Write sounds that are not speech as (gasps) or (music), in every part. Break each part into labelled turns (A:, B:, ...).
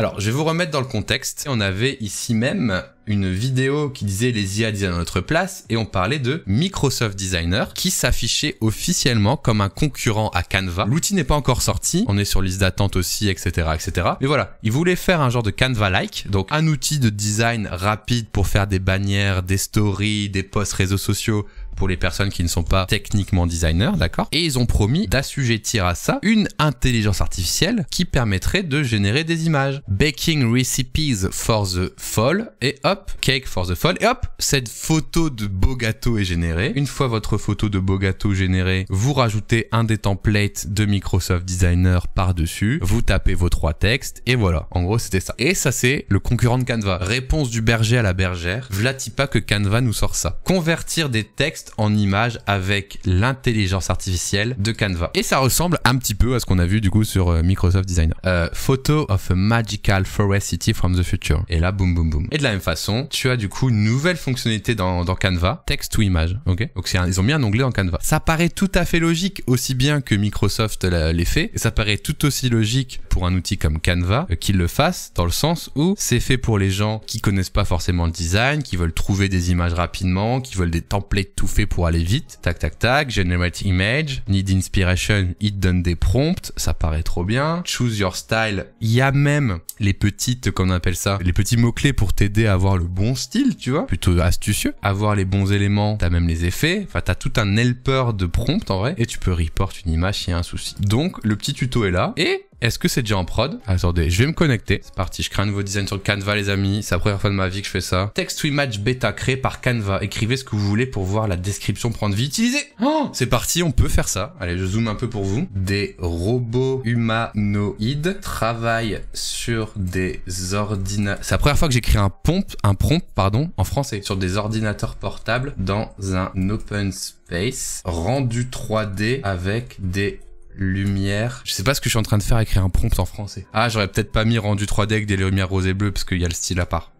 A: Alors, je vais vous remettre dans le contexte. On avait ici même une vidéo qui disait les IA design à notre place et on parlait de Microsoft Designer qui s'affichait officiellement comme un concurrent à Canva. L'outil n'est pas encore sorti, on est sur liste d'attente aussi, etc., etc. Mais voilà, ils voulaient faire un genre de Canva-like, donc un outil de design rapide pour faire des bannières, des stories, des posts réseaux sociaux pour les personnes qui ne sont pas techniquement designers, d'accord Et ils ont promis d'assujettir à ça une intelligence artificielle qui permettrait de générer des images. Baking recipes for the fall et hop, cake for the fall et hop, cette photo de beau gâteau est générée. Une fois votre photo de beau gâteau générée, vous rajoutez un des templates de Microsoft Designer par-dessus, vous tapez vos trois textes et voilà. En gros, c'était ça. Et ça, c'est le concurrent de Canva. Réponse du berger à la bergère. Vlatipa que Canva nous sort ça. Convertir des textes en image avec l'intelligence artificielle de Canva. Et ça ressemble un petit peu à ce qu'on a vu du coup sur euh, Microsoft Designer. Euh, photo of a magical forest city from the future. Et là, boum, boum, boum. Et de la même façon, tu as du coup une nouvelle fonctionnalité dans, Canva, texte ou image. Ok Donc ils ont mis un onglet dans Canva. Ça paraît tout à fait logique, aussi bien que Microsoft l'ait fait. ça paraît tout aussi logique pour un outil comme Canva euh, qu'il le fasse, dans le sens où c'est fait pour les gens qui connaissent pas forcément le design, qui veulent trouver des images rapidement, qui veulent des templates tout fait pour aller vite. Tac, tac, tac. Generate image. Need inspiration. Il donne des prompts. Ça paraît trop bien. Choose your style. Il y a même les petites, on appelle ça, les petits mots-clés pour t'aider à avoir le bon style, tu vois. Plutôt astucieux. Avoir les bons éléments. T'as même les effets. Enfin, t'as tout un helper de prompts, en vrai. Et tu peux report une image s'il y a un souci. Donc, le petit tuto est là. Et est-ce que c'est déjà en prod Attendez, je vais me connecter. C'est parti, je crée un nouveau design sur Canva, les amis. C'est la première fois de ma vie que je fais ça. Text to image bêta créé par Canva. Écrivez ce que vous voulez pour voir la description prendre vie. Utilisez oh C'est parti, on peut faire ça. Allez, je zoome un peu pour vous. Des robots humanoïdes travaillent sur des ordina... C'est la première fois que j'écris un pompe, un prompt, pardon, en français. Sur des ordinateurs portables dans un open space rendu 3D avec des lumière. Je sais pas ce que je suis en train de faire, écrire un prompt en français. Ah, j'aurais peut-être pas mis rendu 3D avec des lumières roses et bleues parce qu'il y a le style à part.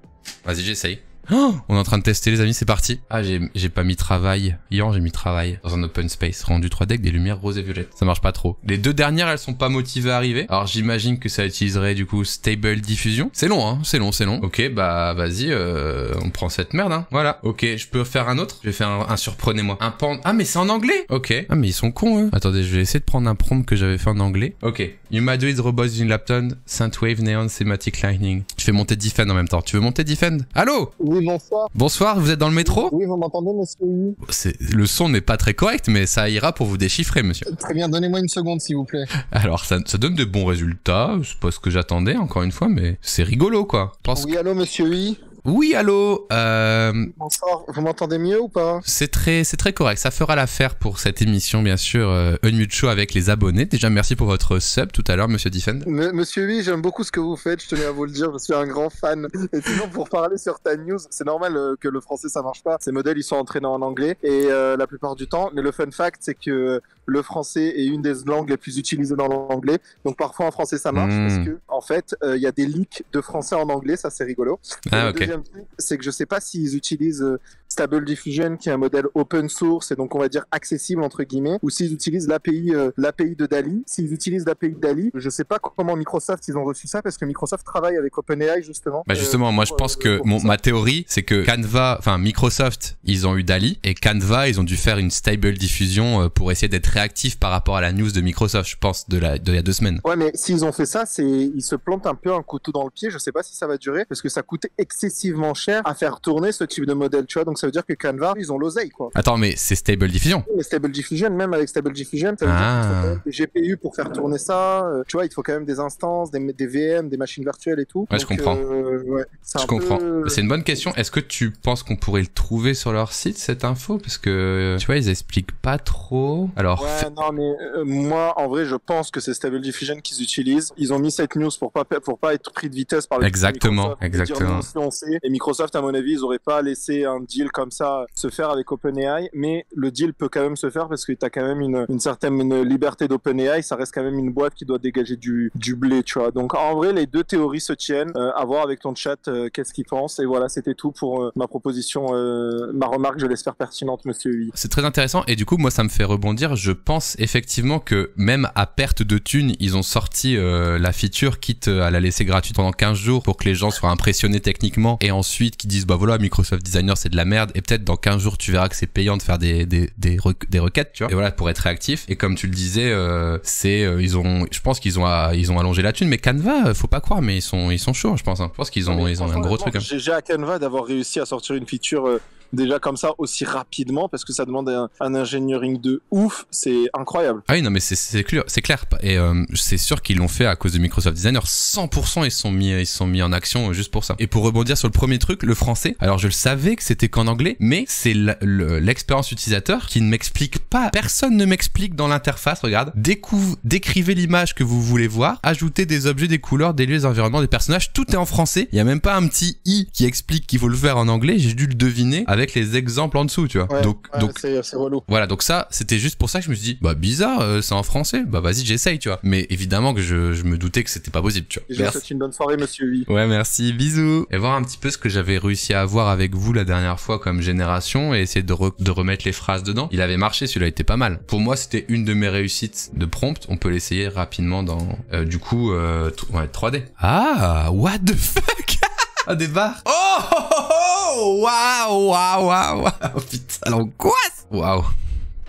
A: Vas-y, j'essaye. (gasps) on est en train de tester les amis, c'est parti. Ah, j'ai pas mis travail. Hier, j'ai mis travail dans un open space. Rendu 3D avec des lumières roses et violettes. Ça marche pas trop. Les deux dernières, elles sont pas motivées à arriver. Alors j'imagine que ça utiliserait du coup stable diffusion. C'est long, hein. C'est long, c'est long. Ok, bah vas-y, euh, on prend cette merde, hein. Voilà. Ok, je peux faire un autre. Je vais faire un, surprenez-moi. Un pan... Ah, mais c'est en anglais Ok. Ah, mais ils sont cons, eux. Attendez, je vais essayer de prendre un prompt que j'avais fait en anglais. Ok. do it robots in Lapton, wave Neon Sematic Lightning. Je fais monter Defend en même temps. Tu veux monter Defend Allô bonsoir. Bonsoir, vous êtes dans le métro
B: Oui, vous m'entendez, monsieur
A: Le son n'est pas très correct, mais ça ira pour vous déchiffrer, monsieur. Euh,
B: très bien, donnez-moi une seconde, s'il vous plaît.
A: Alors, ça, donne de bons résultats, c'est pas ce que j'attendais, encore une fois, mais c'est rigolo, quoi. oui, allô, monsieur oui oui, allô euh... Bonsoir, vous
B: m'entendez mieux ou pas
A: C'est très, c'est très correct, ça fera l'affaire pour cette émission, bien sûr, euh, Unmute Show avec les abonnés. Déjà, merci pour votre sub tout à l'heure, monsieur Defend.
B: monsieur oui, j'aime beaucoup ce que vous faites, je tenais à vous le dire, je suis un grand fan. Et sinon, pour parler sur ta news, c'est normal euh, que le français ça marche pas, ces modèles ils sont entraînés en anglais, et euh, la plupart du temps, mais le fun fact c'est que le français est une des langues les plus utilisées dans l'anglais. Donc parfois en français ça marche parce hmm. que en fait euh, il y a des leaks de français en anglais, ça c'est rigolo. Ah, le deuxième truc, c'est que je sais pas s'ils utilisent euh, Stable Diffusion qui est un modèle open source et donc on va dire accessible entre guillemets, ou s'ils utilisent l'API euh, l'API de Dali. S'ils utilisent l'API de Dali, je sais pas comment Microsoft ils ont reçu ça parce que Microsoft travaille avec OpenAI justement. Bah justement,
A: moi je pense que ma théorie c'est que Canva, enfin Microsoft ils ont eu Dali et Canva ils ont dû faire une Stable Diffusion pour essayer d'être actif par rapport à la news de Microsoft, je pense, de la de il y a deux semaines.
B: Ouais, mais s'ils ont fait ça, c'est ils se plantent un peu un couteau dans le pied. Je sais pas si ça va durer parce que ça coûte excessivement cher à faire tourner ce type de modèle, tu vois. Donc ça veut dire que Canva, ils ont l'oseille, quoi.
A: Attends, mais c'est Stable Diffusion.
B: Mais Stable Diffusion, même avec Stable Diffusion, ça veut dire que ah. GPU pour faire tourner ça. Euh, tu vois, il faut quand même des instances, des, des VM, des machines virtuelles et tout. Ouais, je comprends. Euh, je comprends. C'est
A: une bonne question. Est-ce que tu penses qu'on pourrait le trouver sur leur site cette info Parce que tu vois, ils expliquent pas trop. Alors,
B: non, mais euh, moi, en vrai, je pense que c'est Stable Diffusion qu'ils utilisent. Ils ont mis cette news pour pas, pour pas être pris de vitesse par les
A: Exactement, exactement.
B: Et Microsoft, à mon avis, ils auraient pas laissé un deal comme ça se faire avec OpenAI, mais le deal peut quand même se faire parce que tu as quand même une, une certaine liberté d'OpenAI. Ça reste quand même une boîte qui doit dégager du, du blé, tu vois. Donc, en vrai, les deux théories se tiennent. Euh, à voir avec ton chat euh, qu'est-ce qu'il pense. Et voilà, c'était tout pour euh, ma proposition, ma remarque, je l'espère pertinente, monsieur
A: C'est très intéressant. Et du coup, moi, ça me fait rebondir. Je je pense effectivement que même à perte de thunes, ils ont sorti euh, la feature, quitte euh, à la laisser gratuite pendant 15 jours pour que les gens soient impressionnés techniquement et ensuite qu'ils disent bah voilà, Microsoft Designer c'est de la merde et peut-être dans 15 jours tu verras que c'est payant de faire des, requêtes, tu vois. Et voilà, pour être réactif. Et comme tu le disais, euh, c'est, ils ont, je pense qu'ils ont, ils ont allongé la thune, mais Canva, faut pas croire, mais ils sont, ils sont chauds, je pense. Hein. Je pense qu'ils ont, ils ont un gros truc. Hein. J'ai
B: à Canva d'avoir réussi à sortir une feature déjà comme ça aussi rapidement parce que ça demande un, un engineering de ouf, c'est incroyable.
A: Ah oui, non mais c'est clair, c'est clair et euh, c'est sûr qu'ils l'ont fait à cause de Microsoft Designer 100% ils sont mis ils sont mis en action juste pour ça. Et pour rebondir sur le premier truc, le français. Alors je le savais que c'était qu'en anglais, mais c'est l'expérience utilisateur qui ne m'explique pas. Personne ne m'explique dans l'interface, regarde. Découvre, décrivez l'image que vous voulez voir, ajoutez des objets, des couleurs, des lieux, des environnements, des personnages, tout est en français. Il y a même pas un petit i qui explique qu'il faut le faire en anglais, j'ai dû le deviner avec les exemples en dessous, tu vois. donc, donc,
B: relou.
A: Voilà, donc ça, c'était juste pour ça que je me suis dit, bah bizarre, euh, c'est en français, bah vas-y, j'essaye, tu vois. Mais évidemment que je, je me doutais que c'était pas possible, tu vois.
B: une bonne soirée, monsieur oui.
A: Ouais, merci, bisous. Et voir un petit peu ce que j'avais réussi à avoir avec vous la dernière fois comme génération et essayer de, de remettre les phrases dedans. Il avait marché, celui-là était pas mal. Pour moi, c'était une de mes réussites de prompte On peut l'essayer rapidement dans, euh, du coup, on est 3D. Ah, what the fuck? ah, des oh Waouh Waouh Waouh Waouh wow. (laughs) Oh, putain, l'angoisse Waouh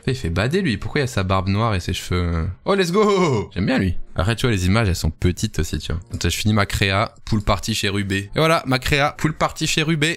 A: il fait bader lui, pourquoi il a sa barbe noire et ses cheveux euh Oh let's go J'aime bien lui. Après tu vois les images elles sont petites aussi tu vois. je finis ma créa, pool party chez Rubé. Et voilà, ma créa, pool party chez Rubé.